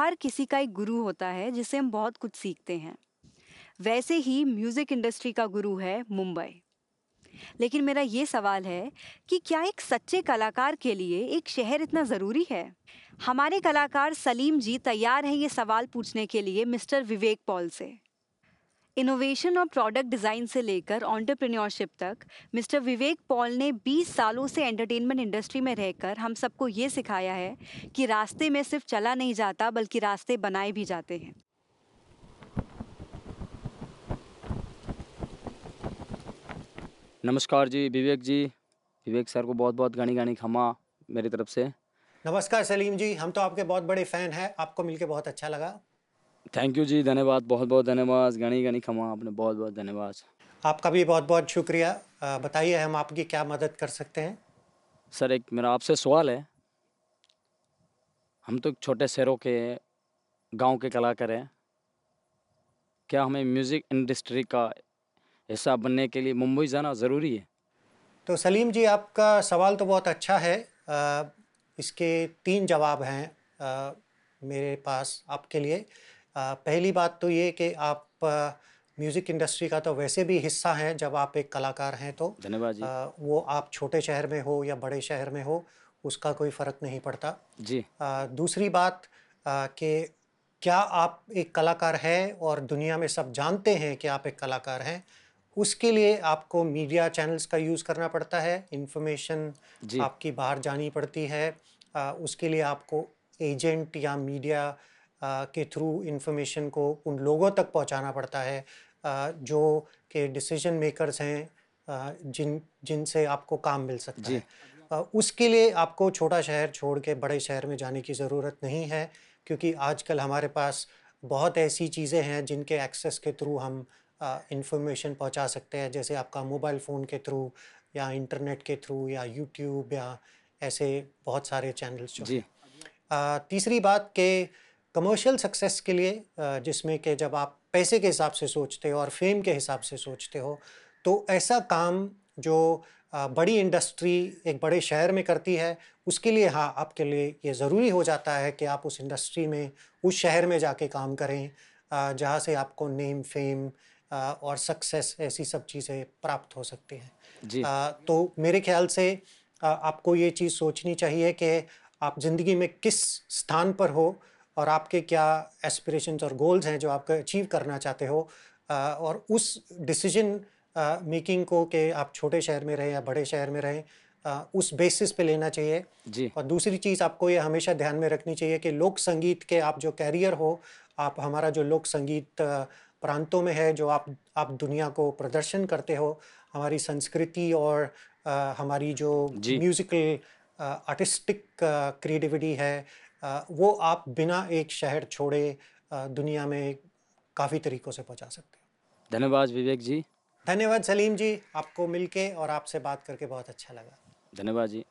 हर किसी का एक गुरु होता है जिससे हम बहुत कुछ सीखते हैं वैसे ही म्यूज़िक इंडस्ट्री का गुरु है मुंबई लेकिन मेरा ये सवाल है कि क्या एक सच्चे कलाकार के लिए एक शहर इतना ज़रूरी है हमारे कलाकार सलीम जी तैयार हैं ये सवाल पूछने के लिए मिस्टर विवेक पॉल से इनोवेशन और प्रोडक्ट डिज़ाइन से लेकर ऑन्टरप्रेन्योरशिप तक मिस्टर विवेक पॉल ने 20 सालों से एंटरटेनमेंट इंडस्ट्री में रहकर हम सबको ये सिखाया है कि रास्ते में सिर्फ चला नहीं जाता बल्कि रास्ते बनाए भी जाते हैं नमस्कार जी विवेक जी विवेक सर को बहुत बहुत गणी गणी खमा मेरी तरफ से नमस्कार सलीम जी हम तो आपके बहुत बड़े फ़ैन हैं आपको मिलके बहुत अच्छा लगा थैंक यू जी धन्यवाद बहुत बहुत धन्यवाद गणी गणी खमा आपने बहुत बहुत धन्यवाद आपका भी बहुत बहुत शुक्रिया बताइए हम आपकी क्या मदद कर सकते हैं सर एक मेरा आपसे सवाल है हम तो छोटे शहरों के गांव के कलाकार हैं क्या हमें म्यूज़िक इंडस्ट्री का हिस्सा बनने के लिए मुंबई जाना ज़रूरी है तो सलीम जी आपका सवाल तो बहुत अच्छा है इसके तीन जवाब हैं मेरे पास आपके लिए पहली बात तो ये कि आप म्यूज़िक इंडस्ट्री का तो वैसे भी हिस्सा हैं जब आप एक कलाकार हैं तो धन्यवाद जी आ, वो आप छोटे शहर में हो या बड़े शहर में हो उसका कोई फ़र्क नहीं पड़ता जी आ, दूसरी बात कि क्या आप एक कलाकार हैं और दुनिया में सब जानते हैं कि आप एक कलाकार हैं उसके लिए आपको मीडिया चैनल्स का यूज़ करना पड़ता है इन्फॉर्मेशन आपकी बाहर जानी पड़ती है आ, उसके लिए आपको एजेंट या मीडिया के थ्रू इन्फॉर्मेशन को उन लोगों तक पहुंचाना पड़ता है जो के डिसीजन मेकर्स हैं जिन जिनसे आपको काम मिल सकता है उसके लिए आपको छोटा शहर छोड़ के बड़े शहर में जाने की ज़रूरत नहीं है क्योंकि आजकल हमारे पास बहुत ऐसी चीज़ें हैं जिनके एक्सेस के थ्रू हम इंफॉर्मेशन पहुंचा सकते हैं जैसे आपका मोबाइल फ़ोन के थ्रू या इंटरनेट के थ्रू या यूट्यूब या ऐसे बहुत सारे चैनल्स जो जी। आ, तीसरी बात के कमर्शियल सक्सेस के लिए जिसमें कि जब आप पैसे के हिसाब से सोचते हो और फेम के हिसाब से सोचते हो तो ऐसा काम जो बड़ी इंडस्ट्री एक बड़े शहर में करती है उसके लिए हाँ आपके लिए ये ज़रूरी हो जाता है कि आप उस इंडस्ट्री में उस शहर में जाके काम करें जहाँ से आपको नेम फेम और सक्सेस ऐसी सब चीज़ें प्राप्त हो सकती हैं तो मेरे ख्याल से आपको ये चीज़ सोचनी चाहिए कि आप ज़िंदगी में किस स्थान पर हो और आपके क्या एस्पिरेशंस और गोल्स हैं जो आप अचीव करना चाहते हो और उस डिसीजन मेकिंग को कि आप छोटे शहर में रहें या बड़े शहर में रहें उस बेसिस पे लेना चाहिए जी और दूसरी चीज़ आपको ये हमेशा ध्यान में रखनी चाहिए कि लोक संगीत के आप जो कैरियर हो आप हमारा जो लोक संगीत प्रांतों में है जो आप आप दुनिया को प्रदर्शन करते हो हमारी संस्कृति और आ, हमारी जो म्यूज़िकल आर्टिस्टिक क्रिएटिविटी है वो आप बिना एक शहर छोड़े दुनिया में काफ़ी तरीक़ों से पहुँचा सकते हो धन्यवाद विवेक जी धन्यवाद सलीम जी आपको मिलके और आपसे बात करके बहुत अच्छा लगा धन्यवाद जी